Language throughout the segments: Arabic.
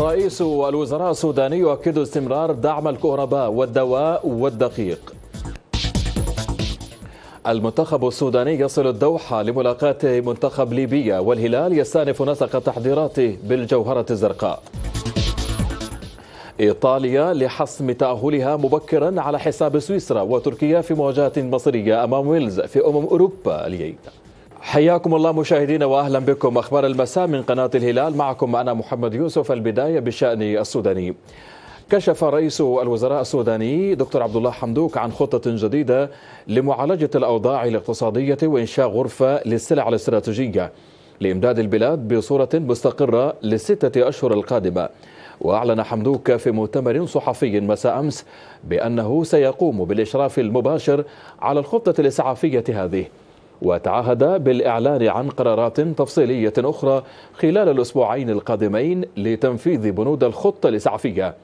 رئيس الوزراء السوداني يؤكد استمرار دعم الكهرباء والدواء والدقيق المنتخب السوداني يصل الدوحة لملاقاة منتخب ليبيا والهلال يستأنف نسق تحضيراته بالجوهرة الزرقاء إيطاليا لحسم تأهلها مبكرا على حساب سويسرا وتركيا في مواجهة مصرية أمام ويلز في أمم أوروبا اليوم. حياكم الله مشاهدينا واهلا بكم اخبار المساء من قناه الهلال معكم انا محمد يوسف البدايه بشان السوداني. كشف رئيس الوزراء السوداني دكتور عبد الله حمدوك عن خطة جديدة لمعالجة الأوضاع الاقتصادية وإنشاء غرفة للسلع الاستراتيجية لإمداد البلاد بصورة مستقرة للستة أشهر القادمة وأعلن حمدوك في مؤتمر صحفي مساء أمس بأنه سيقوم بالإشراف المباشر على الخطة الإسعافية هذه وتعهد بالإعلان عن قرارات تفصيلية أخرى خلال الأسبوعين القادمين لتنفيذ بنود الخطة الإسعافية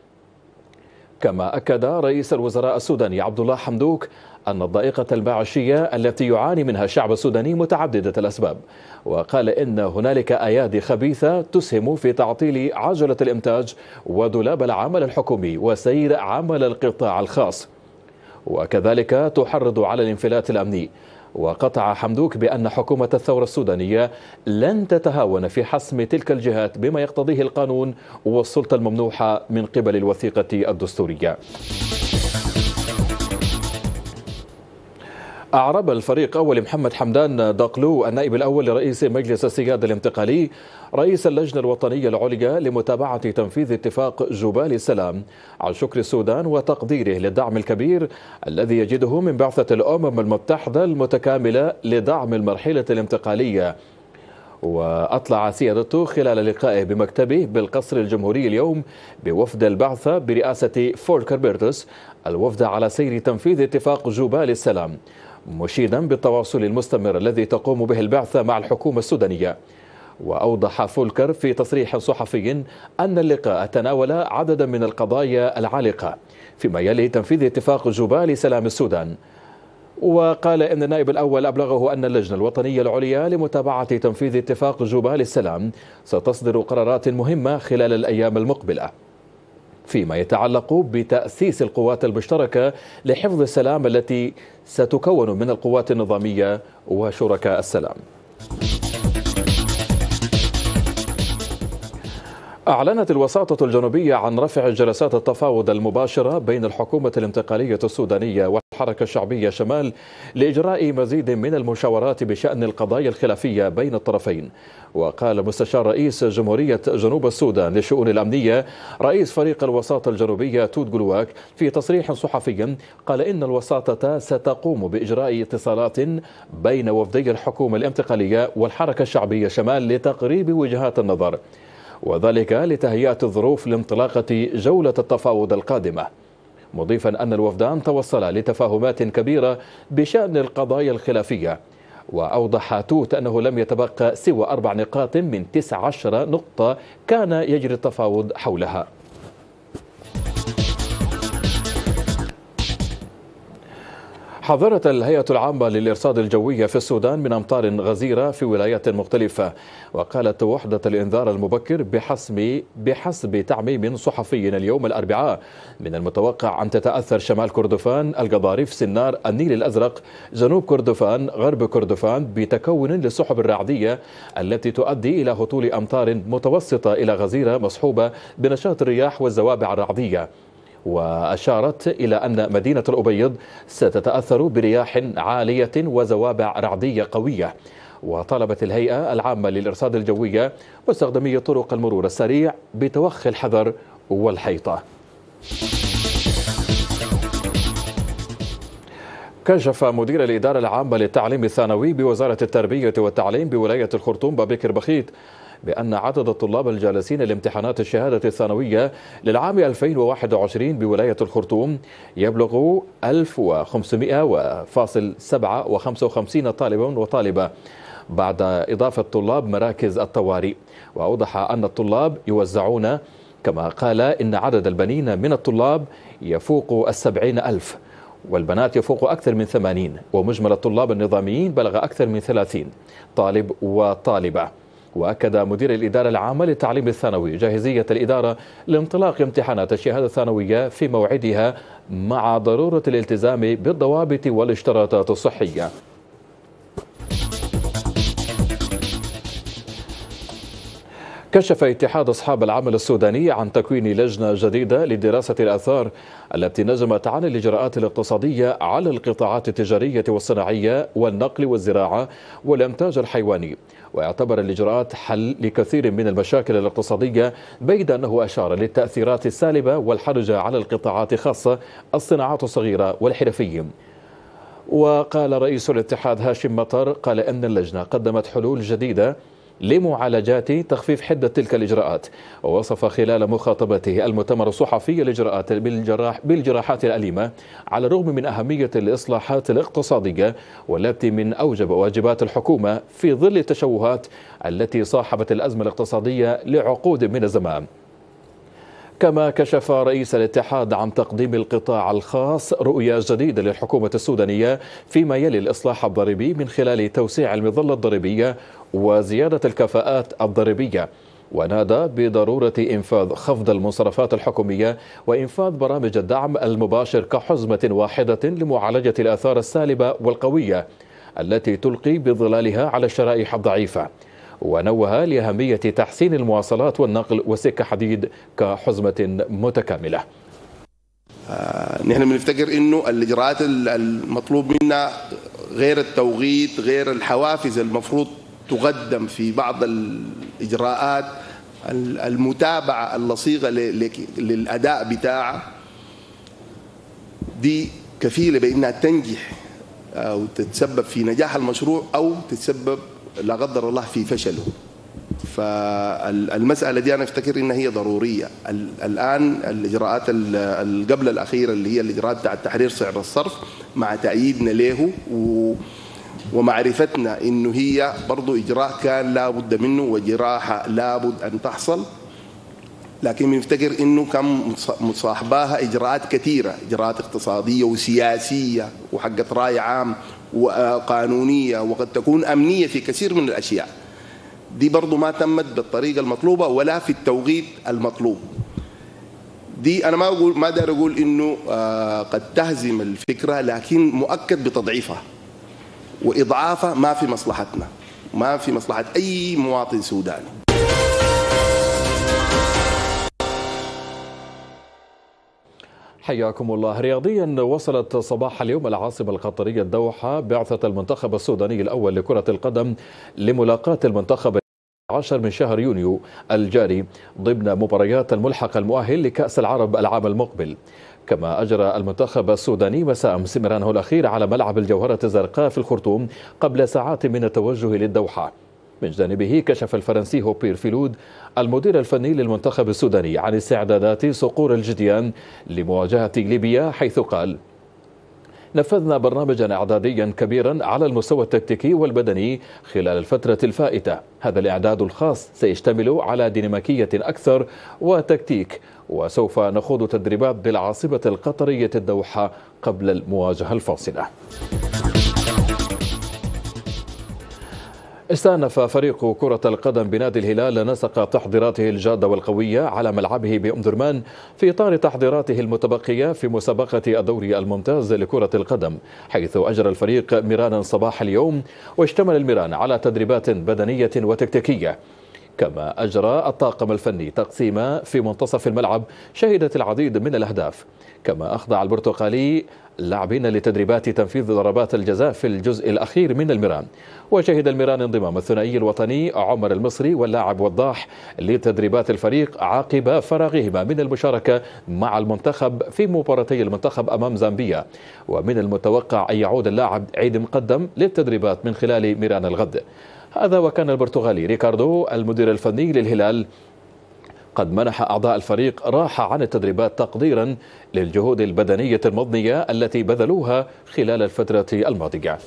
كما أكد رئيس الوزراء السوداني عبد الله حمدوك أن الضائقة المعيشية التي يعاني منها الشعب السوداني متعددة الأسباب وقال إن هنالك أيادي خبيثة تسهم في تعطيل عجلة الإنتاج ودولاب العمل الحكومي وسير عمل القطاع الخاص وكذلك تحرض على الانفلات الأمني وقطع حمدوك بأن حكومة الثورة السودانية لن تتهاون في حسم تلك الجهات بما يقتضيه القانون والسلطة الممنوحة من قبل الوثيقة الدستورية أعرب الفريق أول محمد حمدان دقلو النائب الأول لرئيس مجلس السيادة الانتقالي رئيس اللجنة الوطنية العليا لمتابعة تنفيذ اتفاق جبال السلام عن شكر السودان وتقديره للدعم الكبير الذي يجده من بعثة الأمم المتحدة المتكاملة لدعم المرحلة الانتقالية وأطلع سيادته خلال لقائه بمكتبه بالقصر الجمهوري اليوم بوفد البعثة برئاسة فولكر بيرتس الوفد على سير تنفيذ اتفاق جبال السلام مشيدا بالتواصل المستمر الذي تقوم به البعثة مع الحكومة السودانية وأوضح فولكر في تصريح صحفي أن اللقاء تناول عددا من القضايا العالقة فيما يلي تنفيذ اتفاق جوبا لسلام السودان وقال إن النائب الأول أبلغه أن اللجنة الوطنية العليا لمتابعة تنفيذ اتفاق جوبا للسلام ستصدر قرارات مهمة خلال الأيام المقبلة فيما يتعلق بتأسيس القوات المشتركة لحفظ السلام التي ستكون من القوات النظامية وشركاء السلام أعلنت الوساطة الجنوبية عن رفع جلسات التفاوض المباشرة بين الحكومة الانتقالية السودانية حركة شعبية شمال لإجراء مزيد من المشاورات بشأن القضايا الخلافية بين الطرفين وقال مستشار رئيس جمهورية جنوب السودان للشؤون الأمنية رئيس فريق الوساطة الجنوبية تود جلواك في تصريح صحفي قال إن الوساطة ستقوم بإجراء اتصالات بين وفدي الحكومة الانتقالية والحركة الشعبية شمال لتقريب وجهات النظر وذلك لتهيئة الظروف لانطلاقة جولة التفاوض القادمة مضيفا أن الوفدان توصل لتفاهمات كبيرة بشأن القضايا الخلافية وأوضح توت أنه لم يتبقى سوى أربع نقاط من 19 نقطة كان يجري التفاوض حولها حذرت الهيئة العامة للإرصاد الجوية في السودان من أمطار غزيرة في ولايات مختلفة وقالت وحدة الإنذار المبكر بحسب بحسب تعميم صحفي اليوم الأربعاء من المتوقع أن تتأثر شمال كردفان القضاريف سنار النيل الأزرق جنوب كردفان غرب كردفان بتكون للسحب الرعدية التي تؤدي إلى هطول أمطار متوسطة إلى غزيرة مصحوبة بنشاط الرياح والزوابع الرعدية وأشارت إلى أن مدينة الأبيض ستتأثر برياح عالية وزوابع رعدية قوية وطالبت الهيئة العامة للإرصاد الجوية مستخدمي طرق المرور السريع بتوخي الحذر والحيطة كشف مدير الإدارة العامة للتعليم الثانوي بوزارة التربية والتعليم بولاية الخرطوم بابكر بخيت بأن عدد الطلاب الجالسين لامتحانات الشهادة الثانوية للعام 2021 بولاية الخرطوم يبلغ 1500.755 طالبا وطالبة بعد إضافة طلاب مراكز الطوارئ وأوضح أن الطلاب يوزعون كما قال إن عدد البنين من الطلاب يفوق السبعين ألف والبنات يفوق أكثر من ثمانين ومجمل الطلاب النظاميين بلغ أكثر من ثلاثين طالب وطالبة وأكد مدير الإدارة العامة للتعليم الثانوي جاهزية الإدارة لانطلاق امتحانات الشهادة الثانوية في موعدها مع ضرورة الالتزام بالضوابط والاشتراطات الصحية كشف اتحاد أصحاب العمل السوداني عن تكوين لجنة جديدة لدراسة الآثار التي نجمت عن الإجراءات الاقتصادية على القطاعات التجارية والصناعية والنقل والزراعة والإنتاج الحيواني ويعتبر الإجراءات حل لكثير من المشاكل الاقتصادية بيد أنه أشار للتأثيرات السالبة والحرجة على القطاعات خاصة الصناعات الصغيرة والحرفيين وقال رئيس الاتحاد هاشم مطر قال أن اللجنة قدمت حلول جديدة لمعالجات تخفيف حدة تلك الإجراءات ووصف خلال مخاطبته المؤتمر الصحفي الإجراءات بالجراح بالجراحات الأليمة على الرغم من أهمية الإصلاحات الاقتصادية والتي من أوجب واجبات الحكومة في ظل التشوهات التي صاحبت الأزمة الاقتصادية لعقود من الزمان كما كشف رئيس الاتحاد عن تقديم القطاع الخاص رؤية جديدة للحكومة السودانية فيما يلي الإصلاح الضريبي من خلال توسيع المظلة الضريبية وزيادة الكفاءات الضريبية ونادى بضرورة إنفاذ خفض المصرفات الحكومية وإنفاذ برامج الدعم المباشر كحزمة واحدة لمعالجة الآثار السالبة والقوية التي تلقي بظلالها على الشرائح الضعيفة ونوه لأهمية تحسين المواصلات والنقل وسكة حديد كحزمة متكاملة آه، نحن بنفتكر انه الاجراءات المطلوب منا غير التوقيت غير الحوافز المفروض تقدم في بعض الاجراءات المتابعه اللصيقه للاداء بتاعها دي كفيله بانها تنجح او آه، تتسبب في نجاح المشروع او تتسبب لا قدر الله في فشله فالمسألة دي أنا أفتكر انها هي ضرورية الآن الإجراءات قبل الأخيرة اللي هي الإجراءات بتاعت تحرير سعر الصرف مع تأييدنا له و ومعرفتنا إنه هي برضو إجراء كان لابد منه وجراحة لابد أن تحصل لكن بنفتكر انه كان مصاحباها اجراءات كثيره، اجراءات اقتصاديه وسياسيه وحقت راي عام وقانونية وقد تكون أمنية في كثير من الأشياء دي برضو ما تمت بالطريقة المطلوبة ولا في التوقيت المطلوب دي أنا ما أقول ما دار أقول إنه آه، قد تهزم الفكرة لكن مؤكد بتضعيفها وإضعافها ما في مصلحتنا ما في مصلحة أي مواطن سوداني حياكم الله رياضيا وصلت صباح اليوم العاصمة القطرية الدوحة بعثة المنتخب السوداني الأول لكرة القدم لملاقاة المنتخب عشر من شهر يونيو الجاري ضمن مباريات الملحق المؤهل لكأس العرب العام المقبل كما أجرى المنتخب السوداني مساء امس الأخير على ملعب الجوهرة الزرقاء في الخرطوم قبل ساعات من التوجه للدوحة من جانبه كشف الفرنسي هوبير فيلود المدير الفني للمنتخب السوداني عن استعدادات صقور الجديان لمواجهة ليبيا حيث قال نفذنا برنامجا اعداديا كبيرا على المستوى التكتيكي والبدني خلال الفتره الفائته هذا الاعداد الخاص سيشتمل على ديناميكيه اكثر وتكتيك وسوف نخوض تدريبات بالعاصمه القطريه الدوحه قبل المواجهه الفاصله استأنف فريق كرة القدم بنادي الهلال نسق تحضيراته الجادة والقوية على ملعبه بأم درمان في إطار تحضيراته المتبقية في مسابقة الدوري الممتاز لكرة القدم حيث أجرى الفريق ميرانا صباح اليوم واشتمل الميران على تدريبات بدنية وتكتيكية كما أجرى الطاقم الفني تقسيمة في منتصف الملعب شهدت العديد من الأهداف كما أخضع البرتقالي لاعبين لتدريبات تنفيذ ضربات الجزاء في الجزء الأخير من الميران وشهد الميران انضمام الثنائي الوطني عمر المصري واللاعب وضاح لتدريبات الفريق عقب فراغهما من المشاركة مع المنتخب في مباراتي المنتخب أمام زامبيا ومن المتوقع أن يعود اللاعب عيد مقدم للتدريبات من خلال ميران الغد هذا وكان البرتغالي ريكاردو المدير الفني للهلال قد منح أعضاء الفريق راحة عن التدريبات تقديرا للجهود البدنية المضنية التي بذلوها خلال الفترة الماضية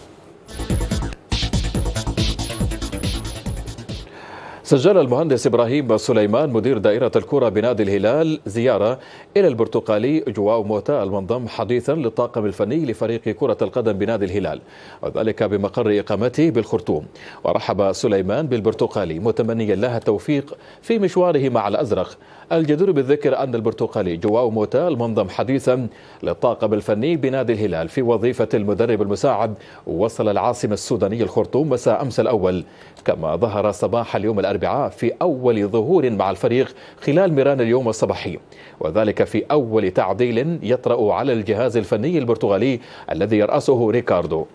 سجل المهندس إبراهيم سليمان مدير دائرة الكرة بنادي الهلال زيارة إلى البرتقالي جواو موتا المنضم حديثا للطاقم الفني لفريق كرة القدم بنادي الهلال وذلك بمقر إقامته بالخرطوم ورحب سليمان بالبرتقالي متمنيا له التوفيق في مشواره مع الأزرق الجدير بالذكر أن البرتقالي جواو موتا المنضم حديثا للطاقم الفني بنادي الهلال في وظيفة المدرب المساعد وصل العاصمة السودانية الخرطوم مساء أمس الأول كما ظهر صباح اليوم الأربعاء الأربعاء في أول ظهور مع الفريق خلال ميران اليوم الصباحي وذلك في أول تعديل يطرأ على الجهاز الفني البرتغالي الذي يرأسه ريكاردو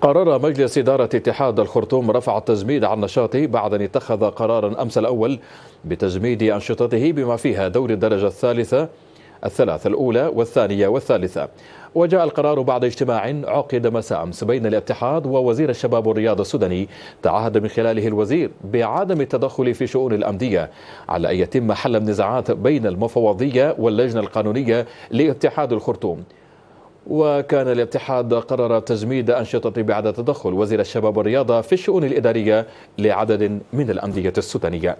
قرر مجلس إدارة اتحاد الخرطوم رفع التزميد عن نشاطه بعد أن اتخذ قرارا أمس الأول بتزميد أنشطته بما فيها دور الدرجة الثالثة الثلاث الأولى والثانية والثالثة وجاء القرار بعد اجتماع عقد مساء أمس بين الاتحاد ووزير الشباب والرياضة السوداني تعهد من خلاله الوزير بعدم التدخل في شؤون الأندية على أن يتم حل النزاعات بين المفوضية واللجنة القانونية لاتحاد الخرطوم وكان الاتحاد قرر تجميد أنشطة بعد تدخل وزير الشباب والرياضة في الشؤون الإدارية لعدد من الأندية السودانية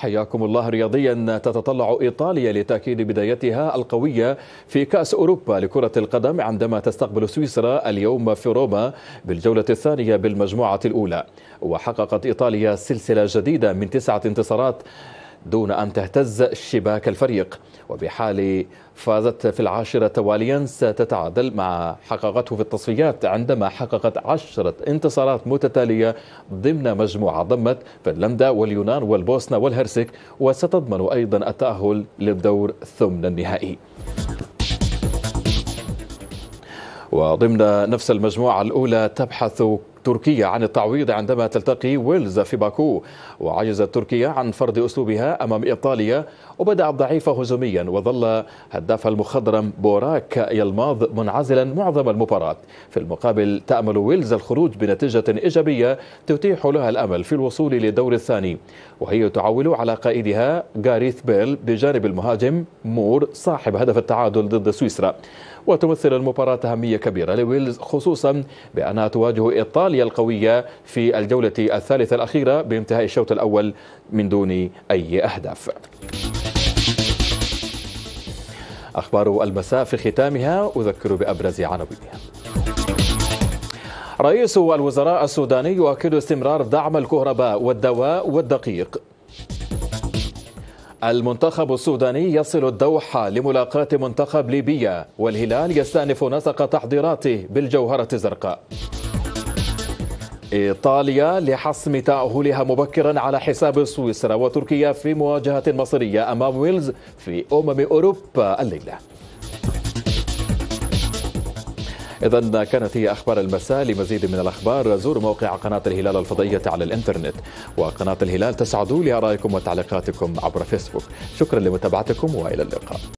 حياكم الله رياضيا تتطلع ايطاليا لتاكيد بدايتها القويه في كاس اوروبا لكره القدم عندما تستقبل سويسرا اليوم في روما بالجوله الثانيه بالمجموعه الاولى وحققت ايطاليا سلسله جديده من تسعه انتصارات دون ان تهتز شباك الفريق وبحال فازت في العاشرة تواليا ستتعادل مع حققته في التصفيات عندما حققت عشرة انتصارات متتالية ضمن مجموعة ضمت فنلندا واليونان والبوسنة والهرسك وستضمن أيضا التأهل للدور ثمن النهائي وضمن نفس المجموعة الأولى تبحث تركيا عن التعويض عندما تلتقي ويلز في باكو وعجزت تركيا عن فرض أسلوبها أمام إيطاليا وبدأت ضعيفة هجوميا وظل هدافها المخضرم بوراك يلماض منعزلا معظم المباراة في المقابل تأمل ويلز الخروج بنتيجة إيجابية تتيح لها الأمل في الوصول للدور الثاني وهي تعول على قائدها غاريث بيل بجانب المهاجم مور صاحب هدف التعادل ضد سويسرا وتمثل المباراة أهمية كبيرة لويلز خصوصا بأنها تواجه إيطاليا القوية في الجولة الثالثة الأخيرة بانتهاء الشوط الأول من دون أي أهداف أخبار المساء في ختامها أذكر بأبرز عناوينها رئيس الوزراء السوداني يؤكد استمرار دعم الكهرباء والدواء والدقيق المنتخب السوداني يصل الدوحة لملاقاة منتخب ليبيا والهلال يستأنف نسق تحضيراته بالجوهرة الزرقاء إيطاليا لحسم تأهلها مبكرا على حساب سويسرا وتركيا في مواجهة مصرية أمام ويلز في أمم أوروبا الليلة إذا كانت هي أخبار المساء لمزيد من الأخبار زوروا موقع قناة الهلال الفضائية على الإنترنت وقناة الهلال تسعدوا لآرائكم وتعليقاتكم عبر فيسبوك شكرا لمتابعتكم وإلى اللقاء